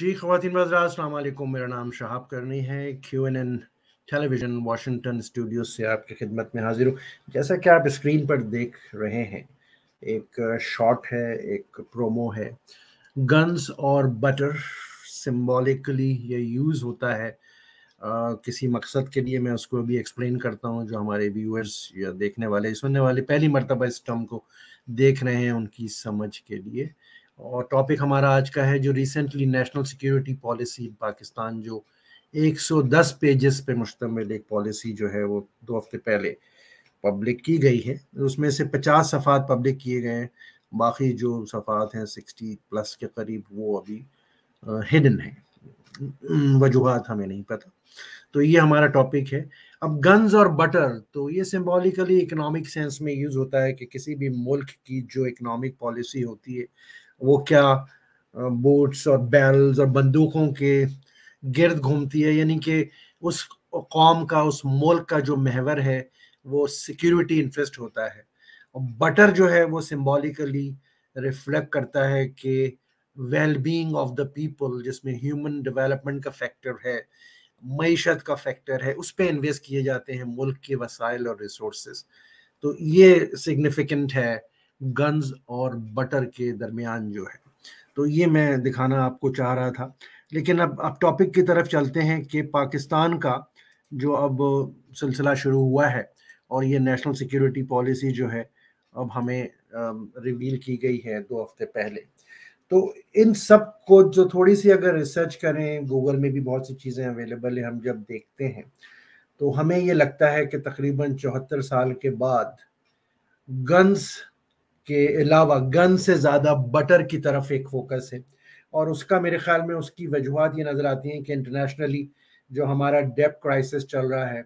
जी खातिन वालेकुम मेरा नाम शहाब करनी है Q N N television Washington studio से आपकी खिदमत में हाजिर हूँ जैसा कि आप स्क्रीन पर देख रहे हैं एक शॉट है एक प्रोमो है गन्स और बटर सिम्बॉलिकली ये यूज़ होता है आ, किसी मकसद के लिए मैं उसको अभी एक्सप्लेन करता हूँ जो हमारे व्यूअर्स या देखने वाले सुनने वाले पहली मरतबा इस टर्म को देख रहे हैं उनकी समझ के लिए और टॉपिक हमारा आज का है जो recently national security policy in Pakistan जो 110 पेजेस पे मुश्तमिल एक पॉलिसी जो है वो दो हफ्ते पहले पब्लिक की गई है उसमें से 50 सफ़ात पब्लिक किए गए हैं बाकी जो सफ़ात हैं 60 प्लस के करीब वो अभी हिडन हैं वजूहत हमें नहीं पता तो ये हमारा टॉपिक है अब गन्स और बटर तो ये सिम्बॉलिकली इकोनॉमिक सेंस में यूज़ होता है कि किसी भी मुल्क की जो इकोनॉमिक पॉलिसी होती है वो क्या बोट्स और बैरल्स और बंदूकों के गिर्द घूमती है यानी कि उस कौम का उस मुल्क का जो महवर है वो सिक्योरिटी इंटरेस्ट होता है और बटर जो है वो सिम्बॉलिकली रिफ्लेक्ट करता है कि वेलबींग ऑफ द पीपल जिसमें ह्यूमन डेवलपमेंट का फैक्टर है मीशत का फैक्टर है उस पर इन्वेस्ट किए जाते हैं मुल्क के वसाइल और रिसोर्स तो ये सिग्निफिकेंट है गन्स और बटर के दरमियान जो है तो ये मैं दिखाना आपको चाह रहा था लेकिन अब अब टॉपिक की तरफ चलते हैं कि पाकिस्तान का जो अब सिलसिला शुरू हुआ है और ये नेशनल सिक्योरिटी पॉलिसी जो है अब हमें रिवील की गई है दो हफ्ते पहले तो इन सब को जो थोड़ी सी अगर रिसर्च करें गूगल में भी बहुत सी चीज़ें अवेलेबल हैं हम जब देखते हैं तो हमें ये लगता है कि तकरीबन चौहत्तर साल के बाद गन्स के अलावा गन से ज़्यादा बटर की तरफ एक फोकस है और उसका मेरे ख्याल में उसकी वजूहत ये नज़र आती हैं कि इंटरनेशनली जो हमारा डेप क्राइसिस चल रहा है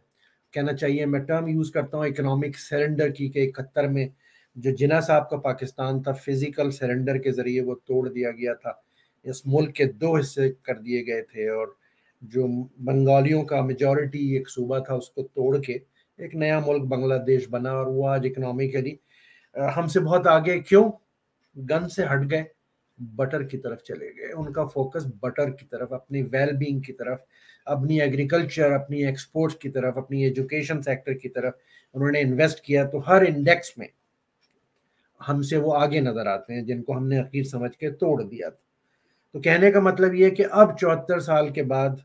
कहना चाहिए मैं टर्म यूज़ करता हूँ इकोनॉमिक सरेंडर की के इकहत्तर में जो जिना साहब का पाकिस्तान था फिज़िकल सरेंडर के ज़रिए वो तोड़ दिया गया था इस मुल्क के दो हिस्से कर दिए गए थे और जो बंगालियों का मेजॉरिटी एक सूबा था उसको तोड़ के एक नया मुल्क बांग्लादेश बना और वो आज इकनॉमिकली हमसे बहुत आगे क्यों गन से हट गए बटर की तरफ चले गए उनका फोकस बटर की तरफ अपनी वेलबींग की तरफ अपनी एग्रीकल्चर अपनी एक्सपोर्ट्स की तरफ अपनी एजुकेशन सेक्टर की तरफ उन्होंने इन्वेस्ट किया तो हर इंडेक्स में हमसे वो आगे नजर आते हैं जिनको हमने अखीर समझ के तोड़ दिया था तो कहने का मतलब ये कि अब चौहत्तर साल के बाद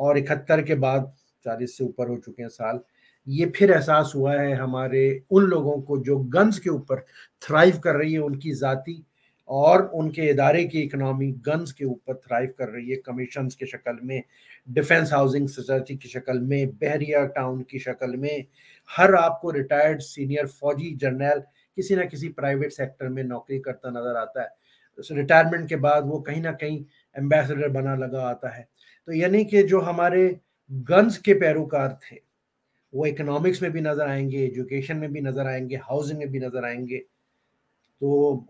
और इकहत्तर के बाद चालीस से ऊपर हो चुके हैं साल ये फिर एहसास हुआ है हमारे उन लोगों को जो गन्स के ऊपर थ्राइव कर रही है उनकी जाति और उनके इदारे की इकनॉमी गन्स के ऊपर थ्राइव कर रही है कमीशन की शक्ल में डिफेंस हाउसिंग सोसाइटी की शक्ल में बहरिया टाउन की शक्ल में हर आपको रिटायर्ड सीनियर फौजी जर्नल किसी ना किसी प्राइवेट सेक्टर में नौकरी करता नज़र आता है तो रिटायरमेंट के बाद वो कहीं ना कहीं एम्बेसडर बना लगा आता है तो यानी कि जो हमारे गन्स के पैरोकार थे वो इकोनॉमिक्स में भी नज़र आएंगे एजुकेशन में भी नज़र आएंगे हाउसिंग में भी नज़र आएंगे तो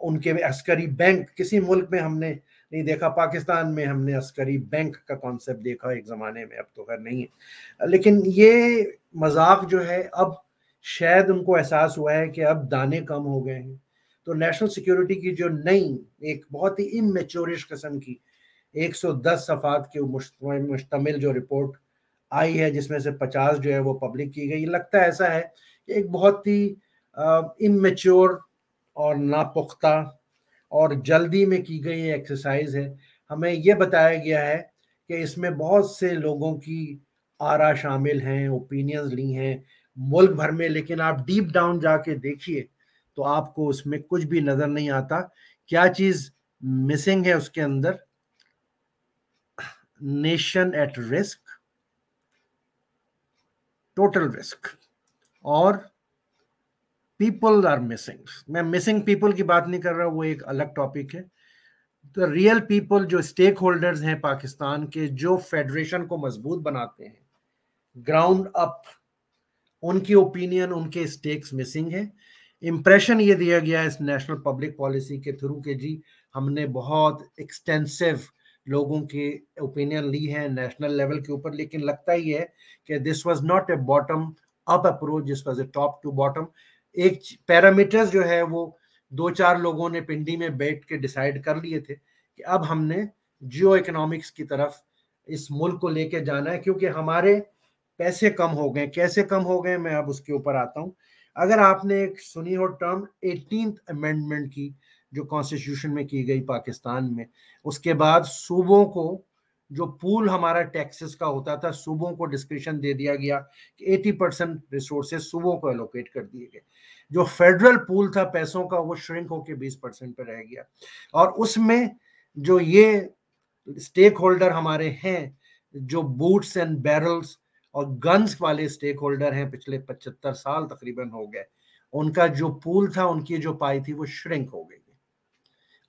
उनके अस्करी बैंक किसी मुल्क में हमने नहीं देखा पाकिस्तान में हमने अस्करी बैंक का कॉन्सेप्ट देखा एक ज़माने में अब तो खैर नहीं है लेकिन ये मजाक जो है अब शायद उनको एहसास हुआ है कि अब दाने कम हो गए हैं तो नेशनल सिक्योरिटी की जो नई एक बहुत ही इमेच्योरिश कस्म की 110 सफ़ात के मुश्तमिल जो रिपोर्ट आई है जिसमें से पचास जो है वो पब्लिक की गई लगता ऐसा है कि एक बहुत ही इमेच्योर और नापुख्ता और जल्दी में की गई एक्सरसाइज है हमें ये बताया गया है कि इसमें बहुत से लोगों की आरा शामिल हैं ओपिनियंस ली हैं मुल्क भर में लेकिन आप डीप डाउन जाके देखिए तो आपको उसमें कुछ भी नज़र नहीं आता क्या चीज़ मिसिंग है उसके अंदर nation at risk total risk और पीपल आर मिसिंग मैं मिसिंग पीपल की बात नहीं कर रहा वो एक अलग टॉपिक है द रियल पीपल जो स्टेक होल्डर्स हैं पाकिस्तान के जो फेडरेशन को मजबूत बनाते हैं ग्राउंड अप उनकी ओपिनियन उनके स्टेक्स मिसिंग है इम्प्रेशन ये दिया गया इस नेशनल पब्लिक पॉलिसी के थ्रू के जी हमने बहुत एक्सटेंसिव लोगों के ओपिनियन ली है नेशनल लेवल के ऊपर लेकिन लगता ही है कि this was not a bottom up approach this was a top to bottom एक पैरामीटर्स जो है वो दो चार लोगों ने पिंडी में बैठ के डिसाइड कर लिए थे कि अब हमने जियो इकोनॉमिक्स की तरफ इस मुल्क को लेके जाना है क्योंकि हमारे पैसे कम हो गए कैसे कम हो गए मैं अब उसके ऊपर आता हूँ अगर आपने एक सुनी हो टर्म एटीन अमेंडमेंट की जो कॉन्स्टिट्यूशन में की गई पाकिस्तान में उसके बाद सूबों को जो पूल हमारा टैक्सेस का होता था सूबों को डिस्क्रिप्शन दे दिया गया कि 80 परसेंट रिसोर्सेज सूबों को एलोकेट कर दिए गए जो फेडरल पूल था पैसों का वो श्रिंक होकर 20 परसेंट पर रह गया और उसमें जो ये स्टेक होल्डर हमारे हैं जो बूट्स एंड बैरल्स और गन्स वाले स्टेक होल्डर हैं पिछले पचहत्तर साल तकरीबन हो गए उनका जो पूल था उनकी जो पाई थी वो श्रिंक हो गई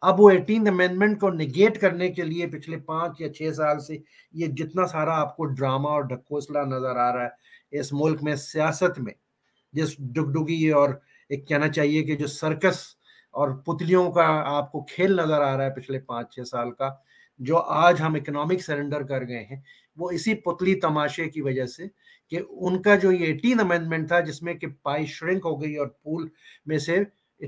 अब वो एटीन अमेंडमेंट को निगेट करने के लिए पिछले पांच या छह साल से ये जितना सारा आपको ड्रामा और ढकोसला नज़र आ रहा है इस मुल्क में सियासत में जिस डुगडुगी और एक कहना चाहिए कि जो सर्कस और पुतलियों का आपको खेल नज़र आ रहा है पिछले पांच छह साल का जो आज हम इकोनॉमिक सरेंडर कर गए हैं वो इसी पुतली तमाशे की वजह से कि उनका जो ये एटीन अमेंडमेंट था जिसमें कि पाई श्रिंक हो गई और पूल में से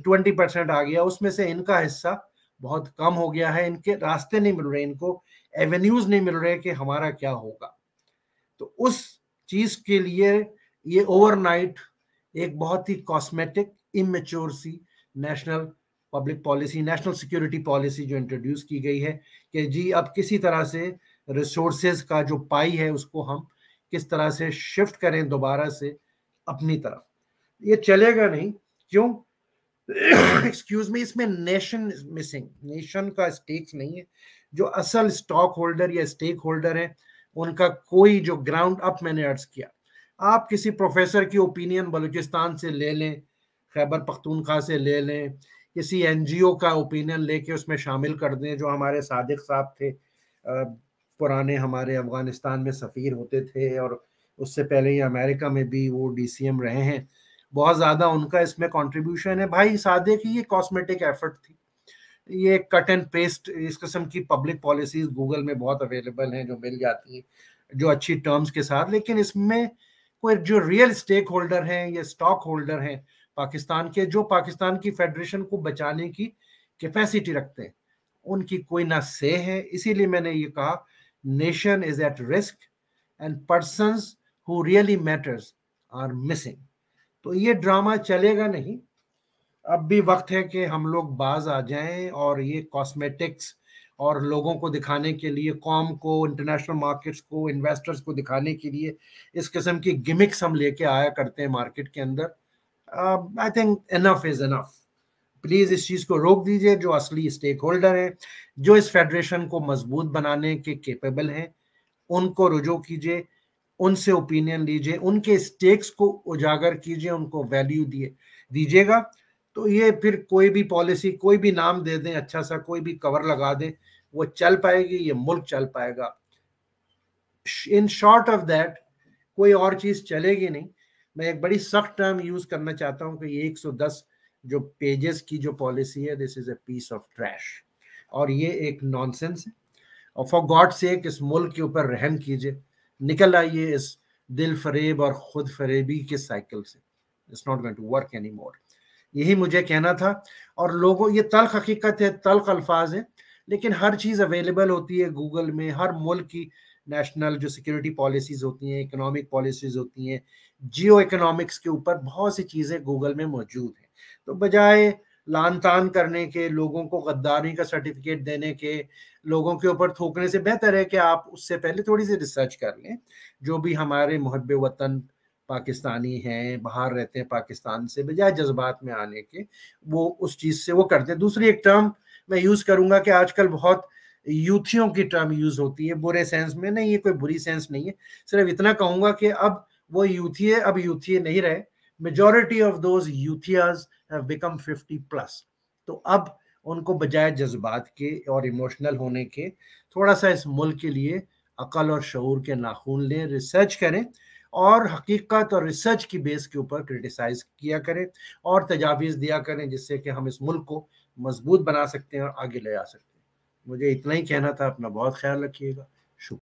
ट्वेंटी परसेंट आ गया उसमें से इनका हिस्सा बहुत कम हो गया है इनके रास्ते नहीं मिल रहे इनको एवेन्यूज नहीं मिल रहे कि हमारा क्या होगा तो उस चीज के लिए ये ओवरनाइट एक बहुत ही कॉस्मेटिक इमेच्योर सी national public policy national security policy जो इंट्रोड्यूस की गई है कि जी अब किसी तरह से रिसोर्सेज का जो पाई है उसको हम किस तरह से शिफ्ट करें दोबारा से अपनी तरफ ये चलेगा नहीं क्यों एक्सक्यूज में इसमें नेशन मिसिंग नेशन का स्टेक्स नहीं है जो असल स्टॉक होल्डर या स्टेक होल्डर है उनका कोई जो ग्राउंड अप मैंने अर्ज किया आप किसी प्रोफेसर की ओपिनियन बलूचिस्तान से ले लें खैबर पख्तूनखा से ले लें किसी एनजीओ का ओपिनियन लेके उसमें शामिल कर दें जो हमारे सादिक साहब थे पुराने हमारे अफ़गानिस्तान में सफ़ीर होते थे और उससे पहले ही अमेरिका में भी वो डीसीएम रहे हैं बहुत ज़्यादा उनका इसमें कॉन्ट्रीब्यूशन है भाई सादे की ये कॉस्मेटिक एफर्ट थी ये कट एंड पेस्ट इस किस्म की पब्लिक पॉलिसीज गूगल में बहुत अवेलेबल हैं जो मिल जाती हैं जो अच्छी टर्म्स के साथ लेकिन इसमें कोई जो रियल स्टेक होल्डर हैं या स्टॉक होल्डर हैं पाकिस्तान के जो पाकिस्तान की फेडरेशन को बचाने की कैपेसिटी रखते हैं उनकी कोई ना से है इसीलिए मैंने ये कहा nation is at risk and person who really matters are missing तो ये ड्रामा चलेगा नहीं अब भी वक्त है कि हम लोग बाज आ जाएं और ये कॉस्मेटिक्स और लोगों को दिखाने के लिए कॉम को इंटरनेशनल मार्केट्स को इन्वेस्टर्स को दिखाने के लिए इस किस्म की गिमिक्स हम लेके आया करते हैं मार्केट के अंदर I think enough is enough please इस चीज़ को रोक दीजिए जो असली स्टेक होल्डर हैं जो इस फेडरेशन को मजबूत बनाने के केपेबल हैं उनको रुझू कीजिए उनसे ओपिनियन लीजिए उनके स्टेक्स को उजागर कीजिए उनको वैल्यू दिए दीजिएगा तो ये फिर कोई भी पॉलिसी कोई भी नाम दे दें अच्छा सा कोई भी कवर लगा दें वो चल पाएगी ये मुल्क चल पाएगा इन शॉर्ट ऑफ दैट कोई और चीज़ चलेगी नहीं मैं एक बड़ी सख्त टर्म यूज़ करना चाहता हूँ कि ये 110 जो पेजेस की जो पॉलिसी है this is a piece of trash और ये एक नॉनसेंस है और फॉर गॉड सेक इस मुल्क के ऊपर रहम कीजिए निकल आइए इस दिल फरेब और खुद फरेबी के साइकिल से it's not going to work any more यही मुझे कहना था और लोगों ये तल्ख हकीकत है तल्ख अल्फाज है लेकिन हर चीज़ अवेलेबल होती है गूगल में हर मुल्क की नेशनल जो सिक्योरिटी पॉलिसीज़ होती हैं इकोनॉमिक पॉलिसीज़ होती हैं जियो इकोनॉमिक्स के ऊपर बहुत सी चीज़ें गूगल में मौजूद हैं तो बजाय लान तान करने के लोगों को गद्दारी का सर्टिफिकेट देने के लोगों के ऊपर थोकने से बेहतर है कि आप उससे पहले थोड़ी सी रिसर्च कर लें जो भी हमारे मुहब वतन पाकिस्तानी हैं बाहर रहते हैं पाकिस्तान से बजाय जज्बात में आने के वो उस चीज़ से वो करते हैं दूसरी एक टर्म मैं यूज़ करूँगा कि आजकल बहुत यूथियों की टर्म यूज़ होती है बुरे सेंस में नहीं ये कोई बुरी सेंस नहीं है सिर्फ इतना कहूँगा कि अब वो यूथिए अब यूथिए नहीं रहे मेजोरिटी ऑफ दोज यूथियाज बिकम फिफ्टी प्लस तो अब उनको बजाय जज्बात के और इमोशनल होने के थोड़ा सा इस मुल्क के लिए अकल और शूर के नाखून लें रिसर्च करें और हकीकत और रिसर्च की बेस के ऊपर क्रिटिसाइज किया करें और तजावीज़ दिया करें जिससे कि हम इस मुल्क को मजबूत बना सकते हैं और आगे ले जा सकते हैं मुझे इतना ही कहना था अपना बहुत ख्याल रखिएगा